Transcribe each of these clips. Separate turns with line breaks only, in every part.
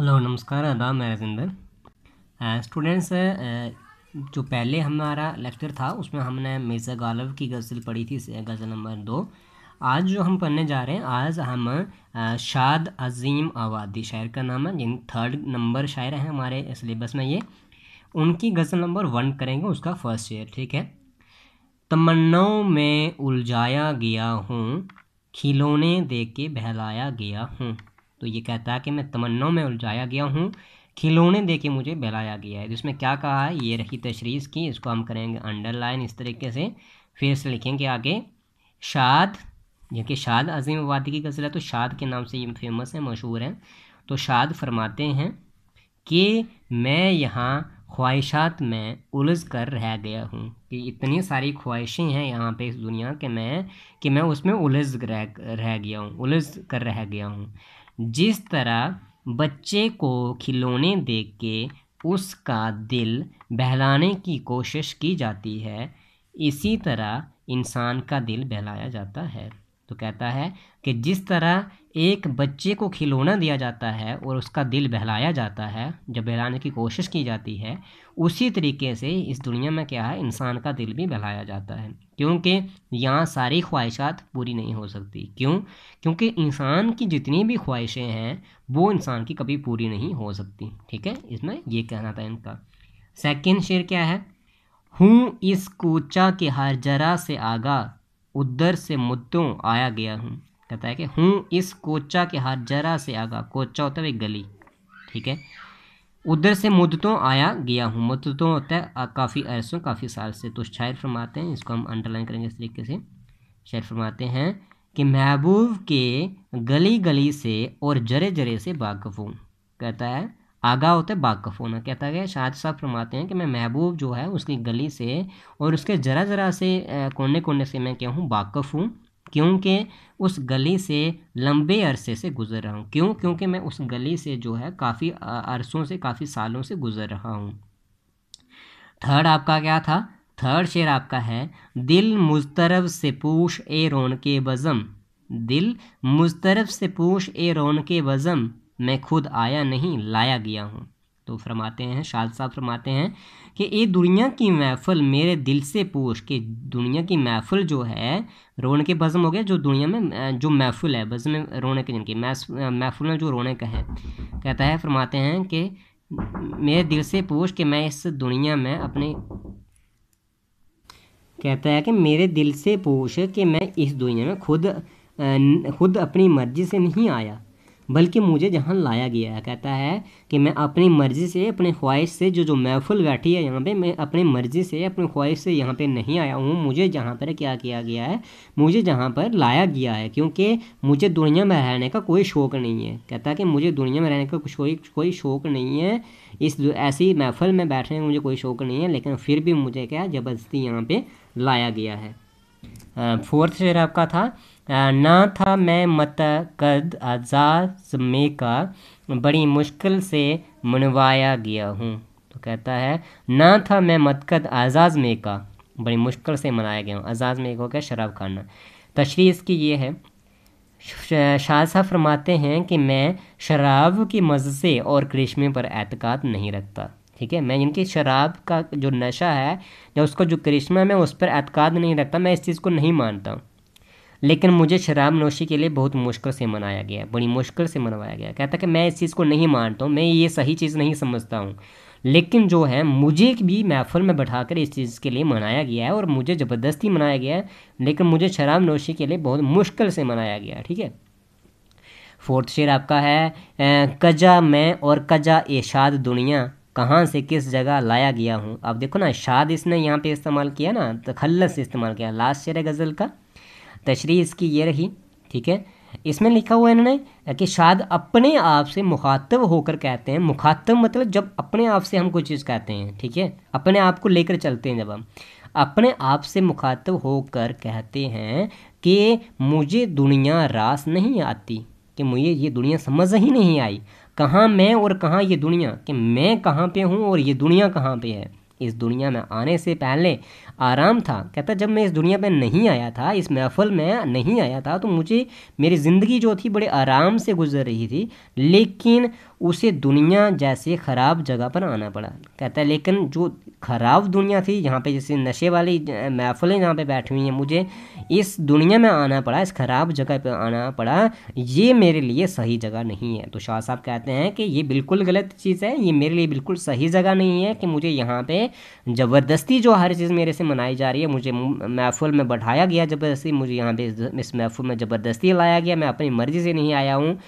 hello नमस्कार आदाब मैं रविंदर स्टूडेंट्स जो पहले हमारा लेक्चर था उसमें हमने मिर्ज़ा गालव की गज़ल पढ़ी थी गज़ल नंबर दो आज जो हम पढ़ने जा रहे हैं आज हम शाद अजीम आबादी शायर का नाम है जिन थर्ड नंबर शायर हैं हमारे सिलेबस में ये उनकी गज़ल नंबर वन करेंगे उसका फर्स्ट शेयर ठीक है तमन्नाओं में उलझाया गया हूँ खिलौने दे के बहलाया गया हूँ तो ये कहता है कि मैं तमन्नों में उलझाया गया हूँ खिलौने दे के मुझे बहलाया गया है जिसमें क्या कहा है ये रही तशरीस की इसको हम करेंगे अंडरलाइन इस तरीके से फिर से लिखेंगे आगे शाद जो कि शाद अजीम वादी की गज़ल है तो शाद के नाम से ये फेमस है मशहूर है तो शाद फरमाते हैं कि मैं यहाँ ख्वाहिशात में उलझ कर रह गया हूँ कि इतनी सारी ख्वाहिशें हैं यहाँ पे इस दुनिया के मैं कि मैं उसमें उलझ रह रह गया हूँ उलझ कर रह गया हूँ जिस तरह बच्चे को खिलौने देख के उसका दिल बहलाने की कोशिश की जाती है इसी तरह इंसान का दिल बहलाया जाता है तो कहता है कि जिस तरह एक बच्चे को खिलौना दिया जाता है और उसका दिल बहलाया जाता है जब बहलाने की कोशिश की जाती है उसी तरीके से इस दुनिया में क्या है इंसान का दिल भी बहलाया जाता है क्योंकि यहाँ सारी ख्वाहिशात पूरी नहीं हो सकती क्यों क्योंकि इंसान की जितनी भी ख्वाहिशें हैं वो इंसान की कभी पूरी नहीं हो सकती ठीक है इसमें ये कहना था इनका सेकेंड शेर क्या है हूँ इस कूचा के हर जरा से आगा उधर से मुद्दों आया गया हूँ कहता है कि हूँ इस कोचा के हाथ जरा से आगा कोचा होता है गली ठीक है उधर से मुद्दतों आया गया हूँ मुद्दतों होता तो है काफ़ी अरसों काफ़ी साल से तो शायर फरमाते हैं इसको हम अंडरलाइन करेंगे इस तरीके से शायर फरमाते हैं कि महबूब के गली गली से और जरे जरे से वाकफ़ हूँ कहता है आगा होता है बाग का कहता है शाहज साहब फरमाते हैं कि मैं महबूब जो है उसकी गली से और उसके ज़रा ज़रा से कोने कोने से मैं क्या हूँ वाकफ़ हूँ क्योंकि उस गली से लंबे अरसे से गुज़र रहा हूँ क्यों क्योंकि मैं उस गली से जो है काफ़ी अरसों से काफ़ी सालों से गुज़र रहा हूँ थर्ड आपका क्या था थर्ड शेर आपका है दिल मुस्तरब से पूछ ए रोन के बज़म दिल मुस्तरब से पूछ ए रौनक के बज़म मैं खुद आया नहीं लाया गया हूँ तो फरमाते हैं शाद साहब फरमाते हैं कि ये दुनिया की महफल मेरे दिल से पोश कि दुनिया की महफल जो है रोने के बज़म हो गया जो दुनिया में जो महफल है बज़म रोने के जिनके महफल में जो रोने का है कहता है फरमाते हैं कि मेरे दिल से पोश कि मैं इस दुनिया में अपने कहता है कि मेरे दिल से पोश कि मैं इस दुनिया में खुद खुद अपनी मर्ज़ी से नहीं आया बल्कि मुझे जहाँ लाया गया है कहता है कि मैं अपनी मर्ज़ी से अपने ख्वाहिश से जो जो महफुल बैठी है यहाँ पे मैं अपनी मर्ज़ी से अपनी ख्वाहिश से यहाँ पे नहीं आया हूँ मुझे जहाँ पर क्या किया गया है मुझे जहाँ पर लाया गया है क्योंकि मुझे दुनिया में रहने का कोई शौक़ नहीं है कहता है कि मुझे दुनिया में रहने का कोई कोई शौक़ नहीं है इस ऐसी महफल में बैठने का मुझे कोई शौक़ नहीं है लेकिन फिर भी मुझे क्या ज़बरदस्ती यहाँ पर लाया गया है फोर्थ शेर आपका था ना था मैं मतकद आजाद में का बड़ी मुश्किल से मनवाया गया हूँ तो कहता है ना था मैं मतकद आजाद में का बड़ी मुश्किल से मनाया गया हूँ आजाद में को क्या शराब खाना तशरी इसकी ये है शाह फरमाते हैं कि मैं शराब की मज़े और करिश्मे पर एतकाद नहीं रखता ठीक है मैं इनकी शराब का जो नशा है या उसका जो करिश्मा है मैं उस पर एतकाद नहीं रखता मैं इस चीज़ को नहीं मानता हूँ लेकिन मुझे शराब नोशी के लिए बहुत मुश्किल से मनाया गया बड़ी मुश्किल से मनवाया गया कहता कि मैं इस चीज़ को नहीं मानता हूँ मैं ये सही चीज़ नहीं समझता हूँ लेकिन जो है मुझे भी महफल में बैठा इस चीज़ के लिए मनाया गया है और मुझे ज़बरदस्ती मनाया गया है लेकिन मुझे शराब नोशी के लिए बहुत मुश्किल से मनाया गया ठीक है फोर्थ शेर आपका है कजा मैं और कजा एशाद दुनिया कहाँ से किस जगह लाया गया हूँ अब देखो ना शाद इसने यहाँ पे इस्तेमाल किया ना तो से इस्तेमाल किया लास्ट शेर है गज़ल का तशरी इसकी ये रही ठीक है इसमें लिखा हुआ है इन्होंने कि शायद अपने आप से मुखातब होकर कहते हैं मुखातब मतलब जब अपने आप से हम कोई चीज़ कहते हैं ठीक है अपने आप को लेकर चलते हैं जब हम अपने आप से मुखातब होकर कहते हैं कि मुझे दुनिया रास नहीं आती कि मुझे ये दुनिया समझ ही नहीं आई कहाँ मैं और कहाँ ये दुनिया कि मैं कहाँ पे हूँ और ये दुनिया कहाँ पे है इस दुनिया में आने से पहले आराम था कहता जब मैं इस दुनिया में नहीं आया था इस महफल में नहीं आया था तो मुझे मेरी ज़िंदगी जो थी बड़े आराम से गुजर रही थी लेकिन उसे दुनिया जैसे ख़राब जगह पर आना पड़ा कहता है लेकिन जो ख़राब दुनिया थी यहाँ पे जैसे नशे वाली महफलें जहाँ पे बैठी हुई हैं मुझे इस दुनिया में आना पड़ा इस ख़राब जगह पे आना पड़ा ये मेरे लिए सही जगह नहीं है तो शाह साहब कहते हैं कि ये बिल्कुल गलत चीज़ है ये मेरे लिए बिल्कुल सही जगह नहीं है कि मुझे यहाँ पे ज़बरदस्ती जो हर चीज़ मेरे से मनाई जा रही है मुझे महफुल में बैठाया गया ज़बरदस्ती मुझे यहाँ पे इस महफुल में ज़बरदस्ती लाया गया मैं अपनी मर्ज़ी से नहीं आया हूँ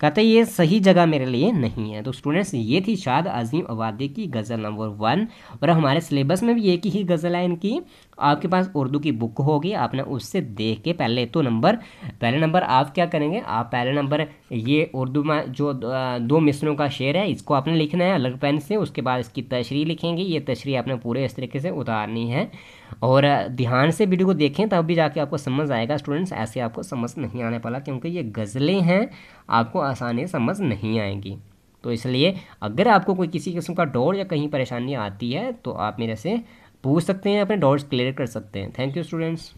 कहते ये सही जगह मेरे लिए नहीं है तो स्टूडेंट्स ये थी शाद अजीम अवादी की गज़ल नंबर वन और हमारे सिलेबस में भी एक ही गज़ल है इनकी आपके पास उर्दू की बुक होगी आपने उससे देख के पहले तो नंबर पहले नंबर आप क्या करेंगे आप पहले नंबर ये उर्दू में जो दो मिसरों का शेर है इसको आपने लिखना है अलग पेन से उसके बाद इसकी तशरी लिखेंगे ये तशरी आपने पूरे इस तरीके से उतारनी है और ध्यान से वीडियो को देखें तब भी जाके आपको समझ आएगा स्टूडेंट्स ऐसे आपको समझ नहीं आने पाला क्योंकि ये गज़लें हैं आपको आसानी समझ नहीं आएंगी तो इसलिए अगर आपको कोई किसी किस्म का डोर या कहीं परेशानी आती है तो आप मेरे से पूछ सकते हैं अपने डाउट्स क्लियर कर सकते हैं थैंक यू स्टूडेंट्स